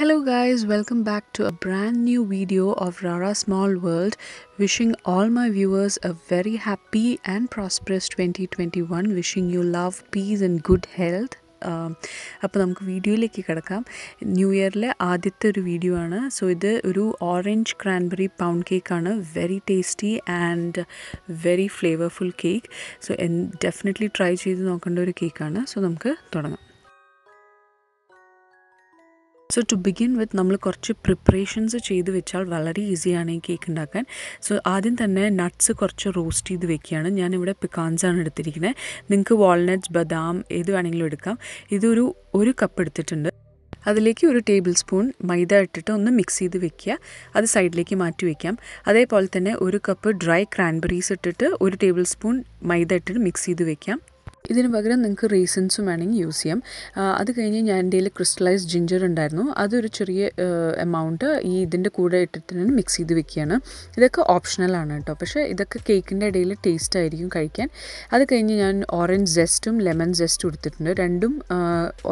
Hello guys, welcome back to a brand new video of Rara Small World. Wishing all my viewers a very happy and prosperous 2021. Wishing you love, peace and good health. അപ്പോൾ നമുക്ക് വീഡിയോയിലേക്ക് കിടക്കാം new ഇയറിലെ ആദ്യത്തെ ഒരു video ആണ് so ഇത് ഒരു orange cranberry pound കേക്കാണ് very tasty and very flavourful cake so definitely try ചെയ്ത് നോക്കേണ്ട ഒരു കേക്കാണ് സോ നമുക്ക് തുടങ്ങാം സോ ടു ബിഗിൻ വിത്ത് നമ്മൾ കുറച്ച് പ്രിപ്പറേഷൻസ് ചെയ്ത് വെച്ചാൽ വളരെ ഈസിയാണ് ഈ കേക്ക് ഉണ്ടാക്കാൻ സോ ആദ്യം തന്നെ നട്ട്സ് കുറച്ച് റോസ്റ്റ് ചെയ്ത് വെക്കുകയാണ് ഞാനിവിടെ പിക്കാൻസാണ് എടുത്തിരിക്കുന്നത് നിങ്ങൾക്ക് വാൾനട്ട്സ് ബദാം ഏത് വേണമെങ്കിലും എടുക്കാം ഇതൊരു ഒരു കപ്പ് എടുത്തിട്ടുണ്ട് അതിലേക്ക് ഒരു ടേബിൾ സ്പൂൺ മൈദ ഇട്ടിട്ട് ഒന്ന് മിക്സ് ചെയ്ത് വെക്കുക അത് സൈഡിലേക്ക് മാറ്റി വയ്ക്കാം അതേപോലെ തന്നെ ഒരു കപ്പ് ഡ്രൈ ക്രാൻബെറീസ് ഇട്ടിട്ട് ഒരു ടേബിൾ സ്പൂൺ മൈദ ഇട്ടിട്ട് മിക്സ് ചെയ്ത് വെക്കാം ഇതിന് പകരം നിങ്ങൾക്ക് റീസൻസും വേണമെങ്കിൽ യൂസ് ചെയ്യാം അത് കഴിഞ്ഞ് ഞാൻ എൻ്റെ കയ്യിൽ ക്രിസ്റ്റലൈസ് ജിഞ്ചർ ഉണ്ടായിരുന്നു അതൊരു ചെറിയ എമൗണ്ട് ഈ ഇതിൻ്റെ കൂടെ ഇട്ടിട്ട് ഞാൻ മിക്സ് ചെയ്ത് വെക്കുകയാണ് ഇതൊക്കെ ഓപ്ഷണൽ ആണ് കേട്ടോ പക്ഷേ ഇതൊക്കെ കേക്കിൻ്റെ ഇടയിൽ ടേസ്റ്റ് ആയിരിക്കും കഴിക്കാൻ അത് കഴിഞ്ഞ് ഞാൻ ഓറഞ്ച് ജെസ്റ്റും ലെമൺ ജെസ്റ്റും എടുത്തിട്ടുണ്ട് രണ്ടും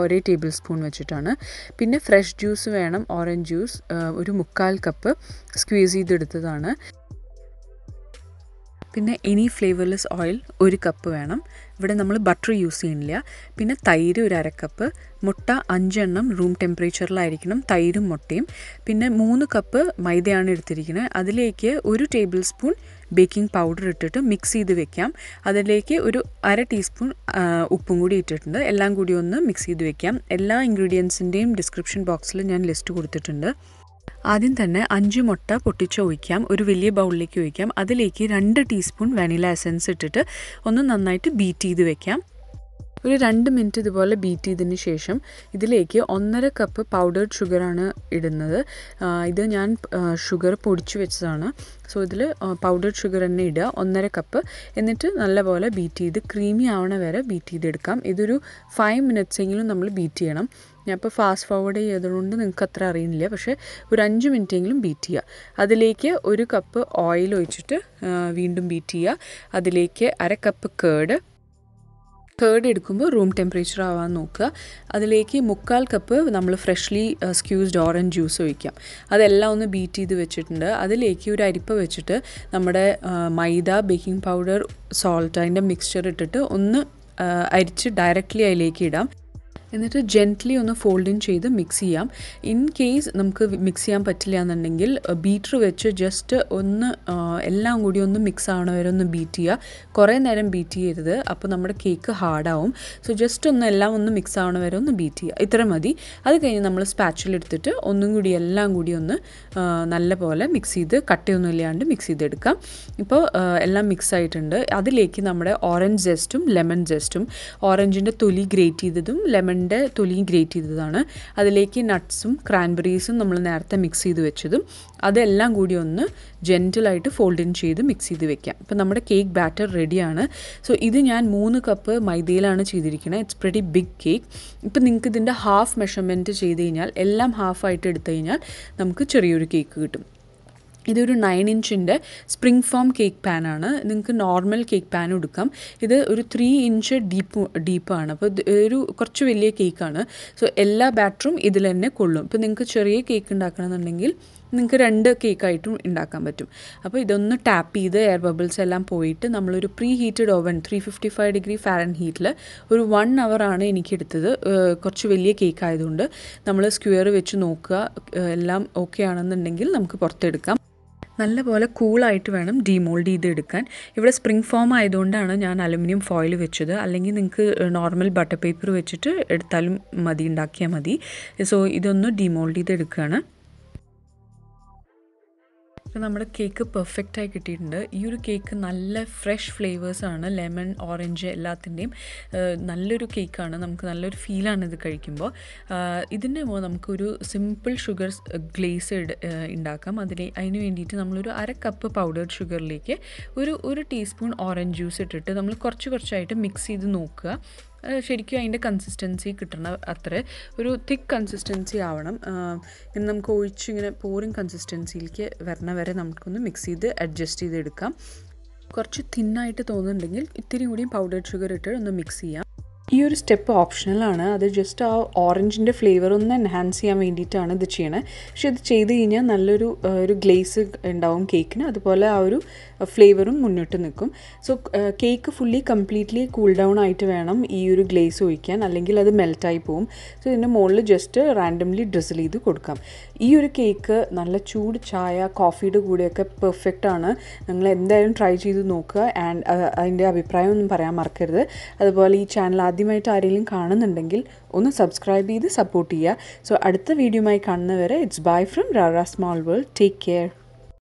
ഒരേ ടേബിൾ സ്പൂൺ വെച്ചിട്ടാണ് പിന്നെ ഫ്രഷ് ജ്യൂസ് വേണം ഓറഞ്ച് ജ്യൂസ് ഒരു മുക്കാൽ കപ്പ് സ്ക്വീസ് ചെയ്തെടുത്തതാണ് പിന്നെ എനി ഫ്ലേവർലെസ് ഓയിൽ ഒരു കപ്പ് വേണം ഇവിടെ നമ്മൾ ബട്ടർ യൂസ് ചെയ്യുന്നില്ല പിന്നെ തൈര് ഒരു അരക്കപ്പ് കപ്പ് മുട്ട അഞ്ചെണ്ണം റൂം ടെമ്പറേച്ചറിലായിരിക്കണം തൈരും മുട്ടയും പിന്നെ മൂന്ന് കപ്പ് മൈദയാണ് എടുത്തിരിക്കുന്നത് അതിലേക്ക് ഒരു ടേബിൾ സ്പൂൺ ബേക്കിംഗ് പൗഡർ ഇട്ടിട്ട് മിക്സ് ചെയ്ത് വെക്കാം അതിലേക്ക് ഒരു അര ടീസ്പൂൺ ഉപ്പും കൂടി ഇട്ടിട്ടുണ്ട് എല്ലാം കൂടി ഒന്ന് മിക്സ് ചെയ്ത് വെക്കാം എല്ലാ ഇൻഗ്രീഡിയൻസിൻ്റെയും ഡിസ്ക്രിപ്ഷൻ ബോക്സിൽ ഞാൻ ലിസ്റ്റ് കൊടുത്തിട്ടുണ്ട് ആദ്യം തന്നെ അഞ്ച് മുട്ട പൊട്ടിച്ച് ഒഴിക്കാം ഒരു വലിയ ബൗളിലേക്ക് ഒഴിക്കാം അതിലേക്ക് രണ്ട് ടീസ്പൂൺ വനില എസൻസ് ഇട്ടിട്ട് ഒന്ന് നന്നായിട്ട് ബീറ്റ് ചെയ്ത് വെക്കാം ഒരു രണ്ട് മിനിറ്റ് ഇതുപോലെ ബീറ്റ് ചെയ്തതിന് ശേഷം ഇതിലേക്ക് ഒന്നര കപ്പ് പൗഡേർഡ് ഷുഗറാണ് ഇടുന്നത് ഇത് ഞാൻ ഷുഗർ പൊടിച്ച് വെച്ചതാണ് സോ ഇതിൽ പൗഡേർഡ് ഷുഗർ തന്നെ ഇടുക ഒന്നര കപ്പ് എന്നിട്ട് നല്ലപോലെ ബീറ്റ് ചെയ്ത് ക്രീമി ആവണ വരെ ബീറ്റ് ചെയ്തെടുക്കാം ഇതൊരു ഫൈവ് മിനിറ്റ്സെങ്കിലും നമ്മൾ ബീറ്റ് ചെയ്യണം ഞാൻ ഇപ്പോൾ ഫാസ്റ്റ് ഫോർവേഡ് ചെയ്തതുകൊണ്ട് നിങ്ങൾക്ക് അത്ര അറിയുന്നില്ല പക്ഷേ ഒരു അഞ്ച് മിനിറ്റെങ്കിലും ബീറ്റ് ചെയ്യുക അതിലേക്ക് ഒരു കപ്പ് ഓയിൽ ഒഴിച്ചിട്ട് വീണ്ടും ബീറ്റ് ചെയ്യുക അതിലേക്ക് അര കപ്പ് കേട് കേർഡ് എടുക്കുമ്പോൾ റൂം ടെമ്പറേച്ചർ ആവാൻ നോക്കുക അതിലേക്ക് മുക്കാൽ കപ്പ് നമ്മൾ ഫ്രഷ്ലി സ്ക്യൂസ്ഡ് ഓറഞ്ച് ജ്യൂസ് ഒഴിക്കാം അതെല്ലാം ഒന്ന് ബീറ്റ് ചെയ്ത് വെച്ചിട്ടുണ്ട് അതിലേക്ക് ഒരു അരിപ്പ വെച്ചിട്ട് നമ്മുടെ മൈദ ബേക്കിംഗ് പൗഡർ സോൾട്ട് അതിൻ്റെ മിക്സ്ചർ ഇട്ടിട്ട് ഒന്ന് അരിച്ച് ഡയറക്റ്റ്ലി അതിലേക്ക് ഇടാം എന്നിട്ട് ജെൻറ്റ്ലി ഒന്ന് ഫോൾഡ് ഇൻ ചെയ്ത് മിക്സ് ചെയ്യാം ഇൻ കേസ് നമുക്ക് മിക്സ് ചെയ്യാൻ പറ്റില്ല എന്നുണ്ടെങ്കിൽ ബീറ്റർ uh, വെച്ച് ജസ്റ്റ് ഒന്ന് uh, എല്ലാം കൂടി ഒന്ന് മിക്സ് ആവണ വരെ ഒന്ന് ബീറ്റ് ചെയ്യുക കുറേ നേരം ബീറ്റ് ചെയ്യരുത് അപ്പോൾ നമ്മുടെ കേക്ക് ഹാർഡാവും സോ ജസ്റ്റ് ഒന്ന് എല്ലാം ഒന്ന് മിക്സ് ആവണ വരെ ഒന്ന് ബീറ്റ് ചെയ്യുക ഇത്ര മതി അത് കഴിഞ്ഞ് നമ്മൾ സ്പാച്ചിൽ എടുത്തിട്ട് ഒന്നും കൂടി എല്ലാം കൂടി ഒന്ന് uh, നല്ല പോലെ മിക്സ് ചെയ്ത് കട്ടയൊന്നും ഇല്ലാണ്ട് മിക്സ് ചെയ്തെടുക്കാം ഇപ്പോൾ എല്ലാം മിക്സ് ആയിട്ടുണ്ട് അതിലേക്ക് നമ്മുടെ ഓറഞ്ച് ജെസ്റ്റും ലെമൺ ജെസ്റ്റും ഓറഞ്ചിൻ്റെ തൊലി ഗ്രേറ്റ് ചെയ്തതും ലെമൺ രണ്ട് തൊലിയും ഗ്രേറ്റ് ചെയ്തതാണ് അതിലേക്ക് നട്ട്സും ക്രാൻബെറീസും നമ്മൾ നേരത്തെ മിക്സ് ചെയ്ത് വെച്ചതും അതെല്ലാം കൂടി ഒന്ന് ജെൻറ്റിലായിട്ട് ഫോൾഡ് ഇൻ ചെയ്ത് മിക്സ് ചെയ്ത് വെക്കാം അപ്പോൾ നമ്മുടെ കേക്ക് ബാറ്റർ റെഡിയാണ് സോ ഇത് ഞാൻ മൂന്ന് കപ്പ് മൈദയിലാണ് ചെയ്തിരിക്കുന്നത് ഇറ്റ്സ് പ്രെഡി ബിഗ് കേക്ക് ഇപ്പം നിങ്ങൾക്ക് ഇതിൻ്റെ ഹാഫ് മെഷർമെൻറ്റ് ചെയ്ത് കഴിഞ്ഞാൽ എല്ലാം ഹാഫായിട്ട് എടുത്തു കഴിഞ്ഞാൽ നമുക്ക് ചെറിയൊരു കേക്ക് കിട്ടും ഇതൊരു നയൻ ഇഞ്ചിൻ്റെ സ്പ്രിംഗ് ഫോം കേക്ക് പാനാണ് നിങ്ങൾക്ക് നോർമൽ കേക്ക് പാൻ എടുക്കാം ഇത് ഒരു ത്രീ ഇഞ്ച് ഡീപ്പ് ഡീപ്പാണ് അപ്പോൾ ഒരു കുറച്ച് വലിയ കേക്കാണ് സോ എല്ലാ ബാറ്ററും ഇതിൽ തന്നെ കൊള്ളും ഇപ്പോൾ നിങ്ങൾക്ക് ചെറിയ കേക്ക് ഉണ്ടാക്കണമെന്നുണ്ടെങ്കിൽ നിങ്ങൾക്ക് രണ്ട് കേക്കായിട്ടും ഉണ്ടാക്കാൻ പറ്റും അപ്പോൾ ഇതൊന്ന് ടാപ്പ് ചെയ്ത് എയർ ബബിൾസ് എല്ലാം പോയിട്ട് നമ്മളൊരു preheated oven three fifty five degree ഫാരൻ ഹീറ്റിൽ ഒരു വൺ അവറാണ് എനിക്കെടുത്തത് കുറച്ച് വലിയ കേക്ക് ആയതുകൊണ്ട് നമ്മൾ സ്ക്വയർ വെച്ച് നോക്കുക എല്ലാം ഓക്കെ ആണെന്നുണ്ടെങ്കിൽ നമുക്ക് പുറത്തെടുക്കാം നല്ലപോലെ കൂളായിട്ട് വേണം ഡീമോൾഡ് ചെയ്ത് എടുക്കാൻ ഇവിടെ സ്പ്രിംഗ് ഫോം ആയതുകൊണ്ടാണ് ഞാൻ അലുമിനിയം ഫോയിൽ വെച്ചത് അല്ലെങ്കിൽ നിങ്ങൾക്ക് നോർമൽ ബട്ടർ പേപ്പർ വെച്ചിട്ട് എടുത്താലും മതി ഉണ്ടാക്കിയാൽ മതി സോ ഇതൊന്ന് ഡീമോൾഡ് ചെയ്ത് എടുക്കുകയാണ് ഇപ്പം നമ്മുടെ കേക്ക് പെർഫെക്റ്റായി കിട്ടിയിട്ടുണ്ട് ഈ ഒരു കേക്ക് നല്ല ഫ്രഷ് ഫ്ലേവേഴ്സാണ് ലെമൺ ഓറഞ്ച് എല്ലാത്തിൻ്റെയും നല്ലൊരു കേക്കാണ് നമുക്ക് നല്ലൊരു ഫീലാണ് ഇത് കഴിക്കുമ്പോൾ ഇതിൻ്റെ മുമ്പ് നമുക്കൊരു സിമ്പിൾ ഷുഗർ ഗ്ലേസ് ഉണ്ടാക്കാം അതിൽ അതിന് വേണ്ടിയിട്ട് നമ്മളൊരു അര കപ്പ് പൗഡേർഡ് ഷുഗറിലേക്ക് ഒരു ഒരു ടീസ്പൂൺ ഓറഞ്ച് ജ്യൂസ് ഇട്ടിട്ട് നമ്മൾ കുറച്ച് കുറച്ചായിട്ട് മിക്സ് ചെയ്ത് നോക്കുക ശരിക്കും അതിൻ്റെ കൺസിസ്റ്റൻസി കിട്ടണ അത്ര ഒരു തിക്ക് കൺസിസ്റ്റൻസി ആവണം ഇങ്ങനെ നമുക്ക് ഒഴിച്ചിങ്ങനെ പോറിങ് കൺസിസ്റ്റൻസിയിലേക്ക് വരണ വരെ നമുക്കൊന്ന് മിക്സ് ചെയ്ത് അഡ്ജസ്റ്റ് ചെയ്തെടുക്കാം കുറച്ച് തിന്നായിട്ട് തോന്നുന്നുണ്ടെങ്കിൽ ഇത്തിരി കൂടിയും പൗഡർ ഷുഗർ ഇട്ട് ഒന്ന് മിക്സ് ചെയ്യാം ഈ ഒരു സ്റ്റെപ്പ് ഓപ്ഷണലാണ് അത് ജസ്റ്റ് ആ ഓറഞ്ചിൻ്റെ ഫ്ലേവർ ഒന്ന് എൻഹാൻസ് ചെയ്യാൻ വേണ്ടിയിട്ടാണ് ഇത് ചെയ്യണത് പക്ഷേ ഇത് ചെയ്ത് കഴിഞ്ഞാൽ നല്ലൊരു ഒരു ഗ്ലേസ് ഉണ്ടാവും കേക്കിന് അതുപോലെ ആ ഒരു ഫ്ലേവറും മുന്നോട്ട് നിൽക്കും so cake fully completely cool down ആയിട്ട് വേണം ഈ ഒരു ഗ്ലേസ് ഒഴിക്കാൻ അല്ലെങ്കിൽ അത് മെൽറ്റായി പോവും സോ ഇതിൻ്റെ മുകളിൽ ജസ്റ്റ് റാൻഡംലി ഡ്രിസിൽ ചെയ്ത് കൊടുക്കാം ഈ ഒരു കേക്ക് നല്ല ചൂട് ചായ കോഫിയുടെ കൂടെയൊക്കെ പെർഫെക്റ്റ് ആണ് നിങ്ങൾ എന്തായാലും ട്രൈ ചെയ്ത് നോക്കുക ആൻഡ് അതിൻ്റെ അഭിപ്രായം ഒന്നും പറയാൻ മറക്കരുത് അതുപോലെ ഈ ചാനൽ ആദ്യം ആദ്യമായിട്ട് ആരെങ്കിലും കാണുന്നുണ്ടെങ്കിൽ ഒന്ന് സബ്സ്ക്രൈബ് ചെയ്ത് സപ്പോർട്ട് ചെയ്യുക സോ അടുത്ത വീഡിയോയുമായി കാണുന്നവരെ it's bye from Rara small world take care